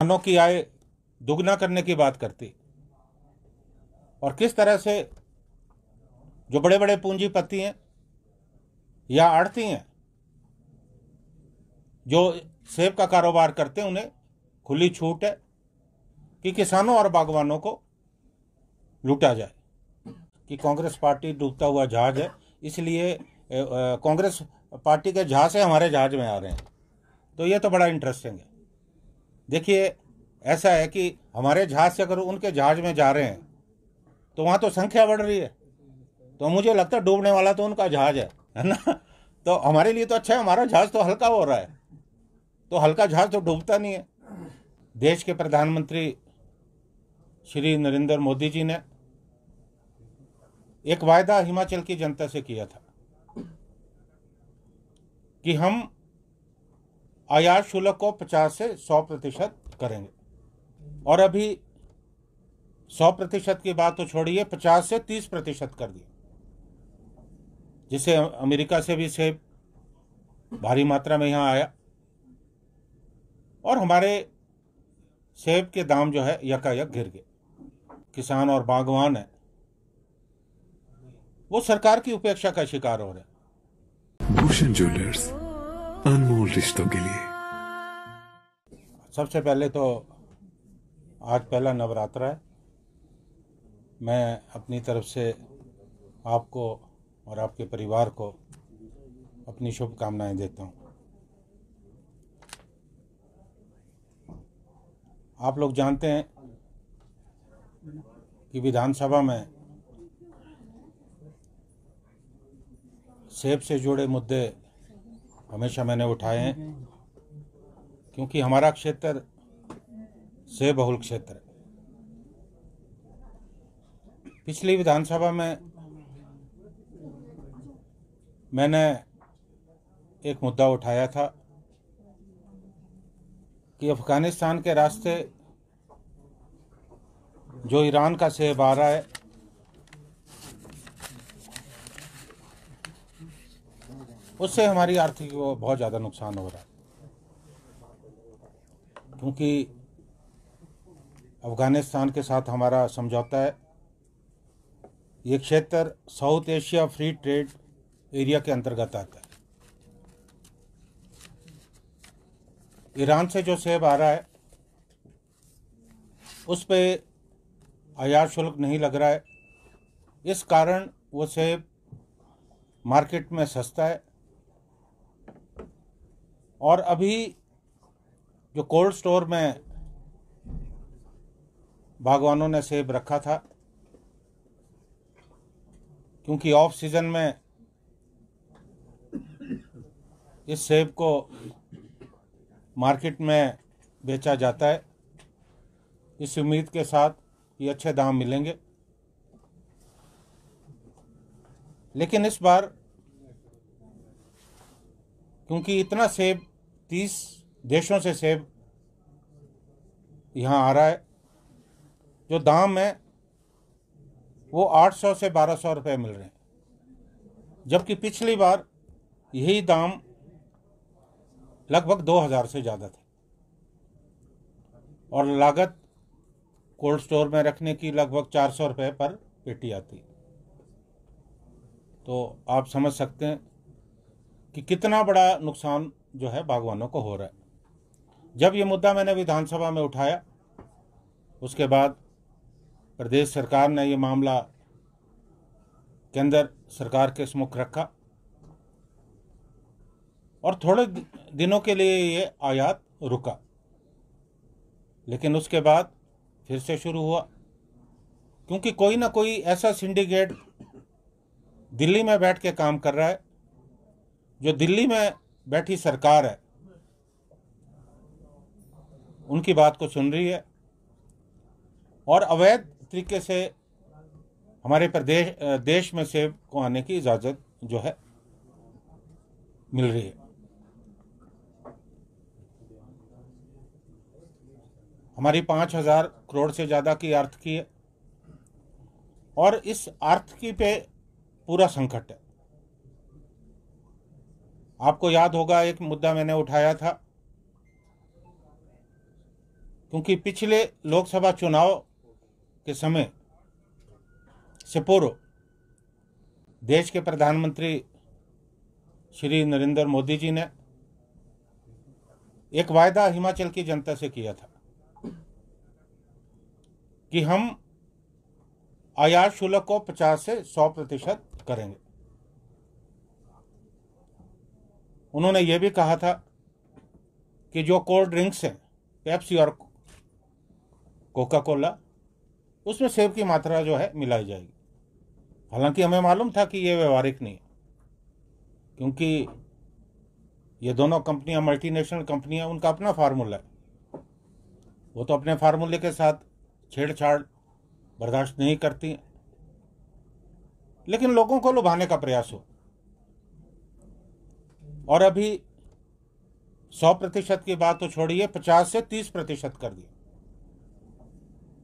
किसानों की आय दुगना करने की बात करती और किस तरह से जो बड़े बड़े पूंजीपति हैं या आड़ती हैं जो सेब का कारोबार करते हैं उन्हें खुली छूट है कि किसानों और बागवानों को लूटा जाए कि कांग्रेस पार्टी डूबता हुआ जहाज है इसलिए कांग्रेस पार्टी के जहाज से हमारे जहाज में आ रहे हैं तो ये तो बड़ा इंटरेस्टिंग है देखिए ऐसा है कि हमारे जहाज से अगर उनके जहाज में जा रहे हैं तो वहाँ तो संख्या बढ़ रही है तो मुझे लगता है डूबने वाला तो उनका जहाज है है ना तो हमारे लिए तो अच्छा है हमारा जहाज तो हल्का हो रहा है तो हल्का जहाज तो डूबता नहीं है देश के प्रधानमंत्री श्री नरेंद्र मोदी जी ने एक वायदा हिमाचल की जनता से किया था कि हम आयात शुल्क को 50 से 100 प्रतिशत करेंगे और अभी 100 प्रतिशत की बात तो छोड़िए 50 से 30 प्रतिशत कर दिए जिससे अमेरिका से भी सेब भारी मात्रा में यहाँ आया और हमारे सेब के दाम जो है यकायक गिर गए किसान और बागवान है वो सरकार की उपेक्षा का शिकार हो रहे हैं भूषण ज्वेलर्स अनमोल रिश्तों के लिए सबसे पहले तो आज पहला नवरात्रा है मैं अपनी तरफ से आपको और आपके परिवार को अपनी शुभकामनाएं देता हूँ आप लोग जानते हैं कि विधानसभा में सेब से जुड़े मुद्दे हमेशा मैंने उठाए हैं क्योंकि हमारा क्षेत्र से बहुल क्षेत्र है पिछली विधानसभा में मैंने एक मुद्दा उठाया था कि अफ़गानिस्तान के रास्ते जो ईरान का सेब आ रहा है उससे हमारी आर्थिक को बहुत ज़्यादा नुकसान हो रहा है क्योंकि अफ़गानिस्तान के साथ हमारा समझौता है ये क्षेत्र South Asia free trade area के अंतर्गत आता है ईरान से जो सेब आ रहा है उस पर आयात शुल्क नहीं लग रहा है इस कारण वो सेब मार्केट में सस्ता है और अभी जो कोल्ड स्टोर में बागवानों ने सेब रखा था क्योंकि ऑफ सीजन में इस सेब को मार्केट में बेचा जाता है इस उम्मीद के साथ ये अच्छे दाम मिलेंगे लेकिन इस बार क्योंकि इतना सेब तीस देशों से सेब यहाँ आ रहा है जो दाम है वो 800 से 1200 रुपए मिल रहे हैं जबकि पिछली बार यही दाम लगभग 2000 से ज़्यादा थे और लागत कोल्ड स्टोर में रखने की लगभग 400 रुपए पर पेटी आती तो आप समझ सकते हैं कि कितना बड़ा नुकसान जो है बागवानों को हो रहा है जब ये मुद्दा मैंने विधानसभा में उठाया उसके बाद प्रदेश सरकार ने ये मामला केंद्र सरकार के समुख रखा और थोड़े दिनों के लिए ये आयात रुका लेकिन उसके बाद फिर से शुरू हुआ क्योंकि कोई ना कोई ऐसा सिंडिकेट दिल्ली में बैठ के काम कर रहा है जो दिल्ली में बैठी सरकार है उनकी बात को सुन रही है और अवैध तरीके से हमारे प्रदेश देश में सेब को आने की इजाज़त जो है मिल रही है हमारी पाँच हज़ार करोड़ से ज़्यादा की आर्थिकी की है और इस आर्थिकी की पे पूरा संकट है आपको याद होगा एक मुद्दा मैंने उठाया था क्योंकि पिछले लोकसभा चुनाव के समय से पूर्व देश के प्रधानमंत्री श्री नरेंद्र मोदी जी ने एक वायदा हिमाचल की जनता से किया था कि हम आयात शुल्क को 50 से 100 प्रतिशत करेंगे उन्होंने ये भी कहा था कि जो कोल्ड ड्रिंक्स हैं पेप्सी और कोका कोला उसमें सेब की मात्रा जो है मिलाई जाएगी हालांकि हमें मालूम था कि ये व्यवहारिक नहीं है क्योंकि ये दोनों कंपनियां मल्टीनेशनल कंपनियां उनका अपना फार्मूला है वो तो अपने फार्मूले के साथ छेड़छाड़ बर्दाश्त नहीं करती लेकिन लोगों को लुभाने का प्रयास हो और अभी सौ प्रतिशत की बात तो छोड़िए पचास से तीस प्रतिशत कर दिया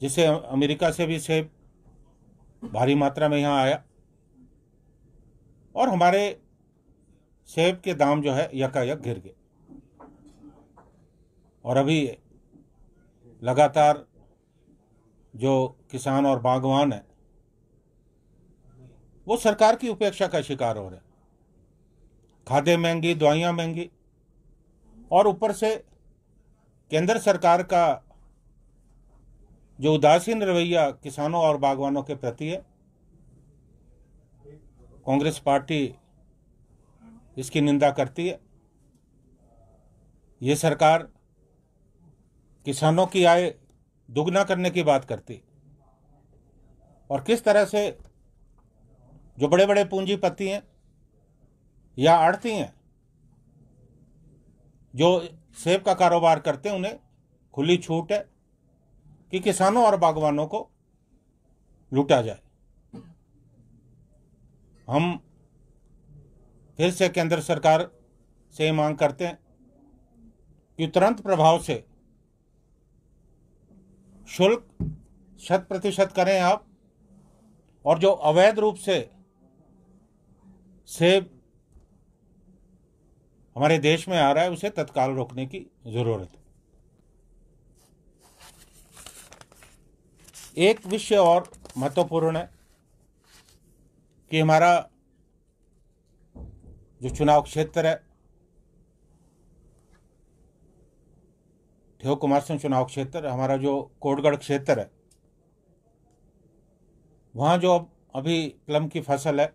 जिससे अमेरिका से भी सेब भारी मात्रा में यहाँ आया और हमारे सेब के दाम जो है यकायक गिर गए और अभी लगातार जो किसान और बागवान है वो सरकार की उपेक्षा का शिकार हो रहे हैं खादे महंगी दवाइयाँ महंगी और ऊपर से केंद्र सरकार का जो उदासीन रवैया किसानों और बागवानों के प्रति है कांग्रेस पार्टी इसकी निंदा करती है ये सरकार किसानों की आय दुगना करने की बात करती और किस तरह से जो बड़े बड़े पूंजीपति हैं या आड़ती हैं जो सेब का कारोबार करते हैं उन्हें खुली छूट है कि किसानों और बागवानों को लूटा जाए हम फिर से केंद्र सरकार से मांग करते हैं कि तुरंत प्रभाव से शुल्क शत प्रतिशत करें आप और जो अवैध रूप से सेब हमारे देश में आ रहा है उसे तत्काल रोकने की जरूरत है एक विषय और महत्वपूर्ण है कि हमारा जो चुनाव क्षेत्र है ठेव कुमार सिंह चुनाव क्षेत्र हमारा जो कोटगढ़ क्षेत्र है वहाँ जो अभी प्लम की फसल है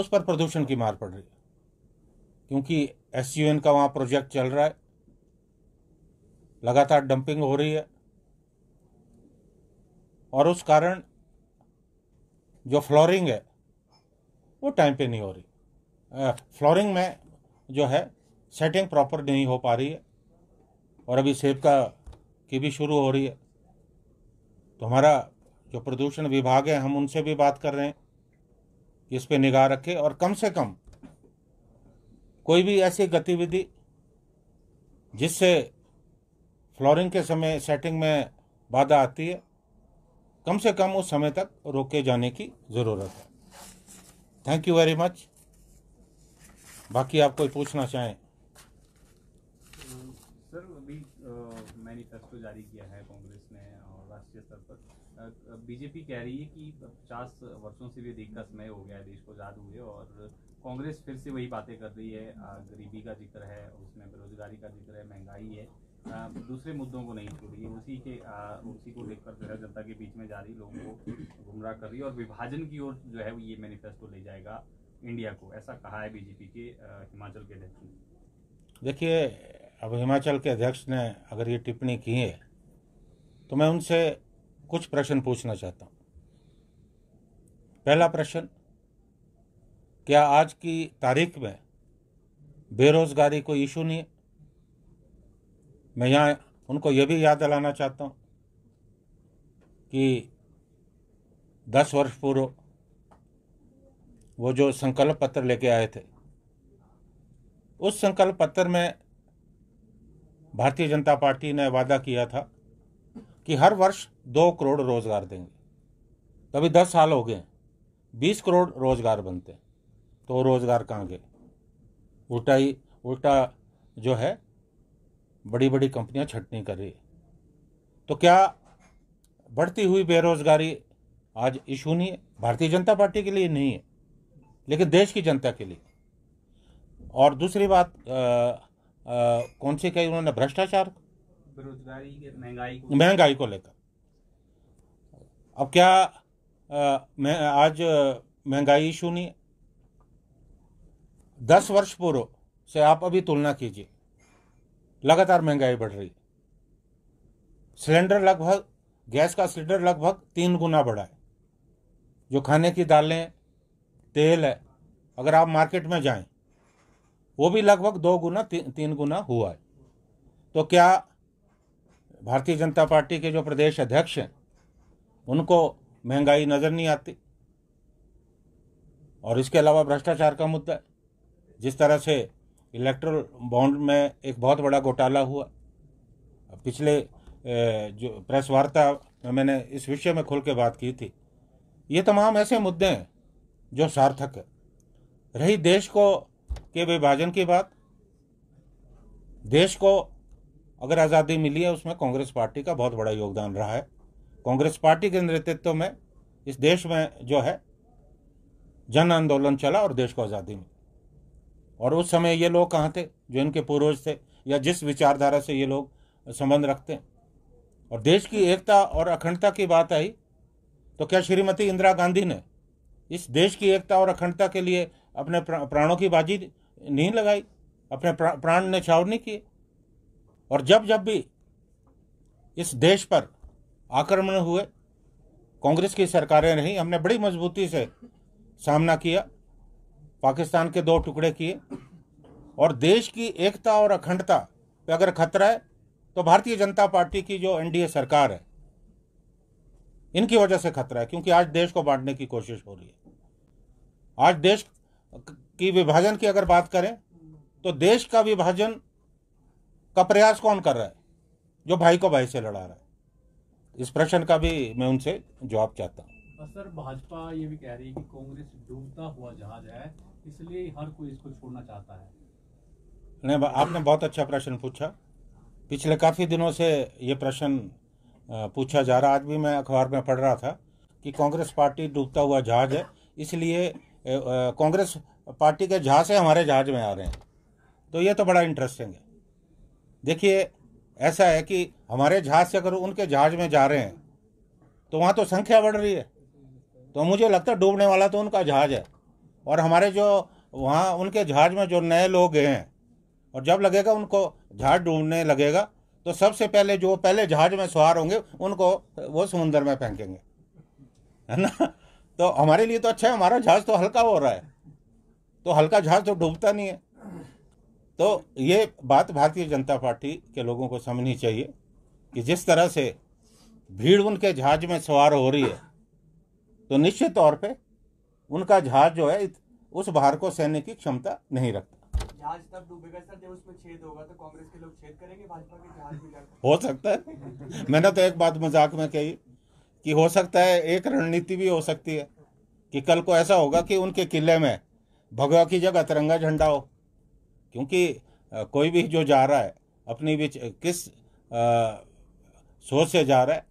उस पर प्रदूषण की मार पड़ रही है क्योंकि एस का वहाँ प्रोजेक्ट चल रहा है लगातार डंपिंग हो रही है और उस कारण जो फ्लोरिंग है वो टाइम पे नहीं हो रही आ, फ्लोरिंग में जो है सेटिंग प्रॉपर नहीं हो पा रही है और अभी सेब का की भी शुरू हो रही है तो हमारा जो प्रदूषण विभाग है हम उनसे भी बात कर रहे हैं कि इस पर निगाह रखें और कम से कम कोई भी ऐसी गतिविधि जिससे फ्लोरिंग के समय सेटिंग में बाधा आती है कम से कम उस समय तक रोके जाने की ज़रूरत है थैंक यू वेरी मच बाकी आप कोई पूछना चाहें सर अभी मैनिफेस्टो जारी किया के स्तर पर बीजेपी कह रही है कि पचास वर्षों से भी अधिक का समय हो गया है देश को आज़ाद हुए और कांग्रेस फिर से वही बातें कर रही है गरीबी का जिक्र है उसमें बेरोजगारी का जिक्र है महंगाई है दूसरे मुद्दों को नहीं छोड़ रही है उसी के उसी को लेकर जो है जनता के बीच में जा रही लोगों को गुमराह कर रही है और विभाजन की ओर जो है वो ये मैनिफेस्टो ले जाएगा इंडिया को ऐसा कहा है बीजेपी के हिमाचल के अध्यक्ष ने देखिए अब हिमाचल के अध्यक्ष ने अगर ये टिप्पणी की है तो मैं उनसे कुछ प्रश्न पूछना चाहता हूँ पहला प्रश्न क्या आज की तारीख में बेरोज़गारी कोई इशू नहीं है मैं यहाँ उनको यह भी याद दिलाना चाहता हूँ कि दस वर्ष पूर्व वो जो संकल्प पत्र लेके आए थे उस संकल्प पत्र में भारतीय जनता पार्टी ने वादा किया था कि हर वर्ष दो करोड़ रोज़गार देंगे कभी दस साल हो गए बीस करोड़ रोज़गार बनते हैं तो रोज़गार कहाँ गए उल्टा ही उल्टा जो है बड़ी बड़ी कंपनियां छटनी कर रही है तो क्या बढ़ती हुई बेरोज़गारी आज इशू नहीं है भारतीय जनता पार्टी के लिए नहीं है लेकिन देश की जनता के लिए और दूसरी बात आ, आ, कौन सी कही उन्होंने भ्रष्टाचार बेरोजगारी के महंगाई को महंगाई को लेकर अब क्या मैं आज महंगाई इशू नहीं दस वर्ष पूर्व से आप अभी तुलना कीजिए लगातार महंगाई बढ़ रही है सिलेंडर लगभग गैस का सिलेंडर लगभग तीन गुना बढ़ा है जो खाने की दालें तेल है अगर आप मार्केट में जाएं वो भी लगभग दो गुना ती, तीन गुना हुआ है तो क्या भारतीय जनता पार्टी के जो प्रदेश अध्यक्ष हैं उनको महंगाई नज़र नहीं आती और इसके अलावा भ्रष्टाचार का मुद्दा है जिस तरह से इलेक्ट्रल बॉन्ड में एक बहुत बड़ा घोटाला हुआ पिछले जो प्रेस वार्ता में मैंने इस विषय में खुल के बात की थी ये तमाम ऐसे मुद्दे हैं जो सार्थक है रही देश को के विभाजन की बात देश को अगर आज़ादी मिली है उसमें कांग्रेस पार्टी का बहुत बड़ा योगदान रहा है कांग्रेस पार्टी के नेतृत्व में इस देश में जो है जन आंदोलन चला और देश को आज़ादी मिली और उस समय ये लोग कहाँ थे जो इनके पूर्वज थे या जिस विचारधारा से ये लोग संबंध रखते हैं और देश की एकता और अखंडता की बात आई तो क्या श्रीमती इंदिरा गांधी ने इस देश की एकता और अखंडता के लिए अपने प्राणों की बाजी नहीं लगाई अपने प्राण ने छावर नहीं किए और जब जब भी इस देश पर आक्रमण हुए कांग्रेस की सरकारें रहीं हमने बड़ी मजबूती से सामना किया पाकिस्तान के दो टुकड़े किए और देश की एकता और अखंडता पे अगर खतरा है तो भारतीय जनता पार्टी की जो एनडीए सरकार है इनकी वजह से खतरा है क्योंकि आज देश को बांटने की कोशिश हो रही है आज देश की विभाजन की अगर बात करें तो देश का विभाजन का प्रयास कौन कर रहा है जो भाई को भाई से लड़ा रहा है इस प्रश्न का भी मैं उनसे जवाब चाहता हूँ सर भाजपा ये भी कह रही है कि कांग्रेस डूबता हुआ जहाज है इसलिए हर कोई इसको छोड़ना चाहता है नहीं आपने बहुत अच्छा प्रश्न पूछा पिछले काफ़ी दिनों से ये प्रश्न पूछा जा रहा आज भी मैं अखबार में पढ़ रहा था कि कांग्रेस पार्टी डूबता हुआ जहाज है इसलिए कांग्रेस पार्टी के जहाज से हमारे जहाज में आ रहे हैं तो ये तो बड़ा इंटरेस्टिंग है देखिए ऐसा है कि हमारे जहाज से अगर उनके जहाज में जा रहे हैं तो वहाँ तो संख्या बढ़ रही है तो मुझे लगता है डूबने वाला तो उनका जहाज है और हमारे जो वहाँ उनके जहाज में जो नए लोग गए हैं और जब लगेगा उनको जहाज डूबने लगेगा तो सबसे पहले जो पहले जहाज में सवार होंगे उनको वो समुंदर में फेंकेंगे है ना तो हमारे लिए तो अच्छा है हमारा जहाज तो हल्का हो रहा है तो हल्का जहाज तो डूबता नहीं है तो ये बात भारतीय जनता पार्टी के लोगों को समझनी चाहिए कि जिस तरह से भीड़ उनके जहाज में सवार हो रही है तो निश्चित तौर पे उनका जहाज जो है उस भार को सहने की क्षमता नहीं रखता जहाज तब डूबेगा सर जब उसमें छेद होगा तो कांग्रेस के लोग छेद करेंगे भाजपा के जहाज हो सकता है मैंने तो एक बात मजाक में कही कि हो सकता है एक रणनीति भी हो सकती है कि कल को ऐसा होगा कि उनके किले में भगवा की जगह तिरंगा झंडा हो क्योंकि कोई भी जो जा रहा है अपनी बीच किस आ, सोच से जा रहा है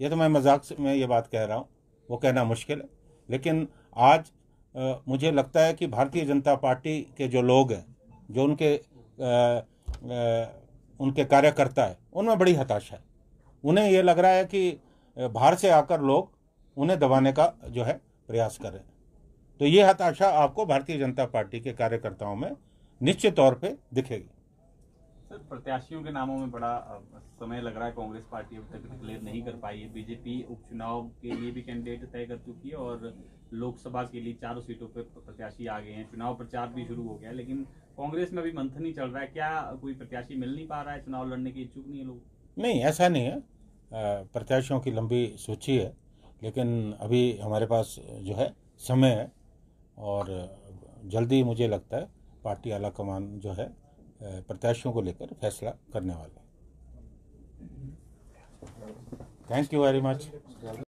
ये तो मैं मजाक में ये बात कह रहा हूँ वो कहना मुश्किल है लेकिन आज आ, मुझे लगता है कि भारतीय जनता पार्टी के जो लोग हैं जो उनके आ, आ, उनके कार्यकर्ता है उनमें बड़ी हताशा है उन्हें ये लग रहा है कि बाहर से आकर लोग उन्हें दबाने का जो है प्रयास कर रहे हैं तो ये हताशा आपको भारतीय जनता पार्टी के कार्यकर्ताओं में निश्चित तौर पे दिखेगी सर प्रत्याशियों के नामों में बड़ा समय लग रहा है कांग्रेस पार्टी अब तक डिक्लेयर नहीं कर पाई है बीजेपी उपचुनाव के लिए भी कैंडिडेट तय कर चुकी है और लोकसभा के लिए चारों सीटों पर प्रत्याशी आ गए हैं चुनाव प्रचार भी शुरू हो गया है लेकिन कांग्रेस में अभी मंथन ही चल रहा है क्या कोई प्रत्याशी मिल नहीं पा रहा है चुनाव लड़ने के इच्छुक नहीं है लोग नहीं ऐसा नहीं है प्रत्याशियों की लंबी सूची है लेकिन अभी हमारे पास जो है समय है और जल्दी मुझे लगता है पार्टी आला कमान जो है प्रत्याशियों को लेकर फैसला करने वाले थैंक यू वेरी मच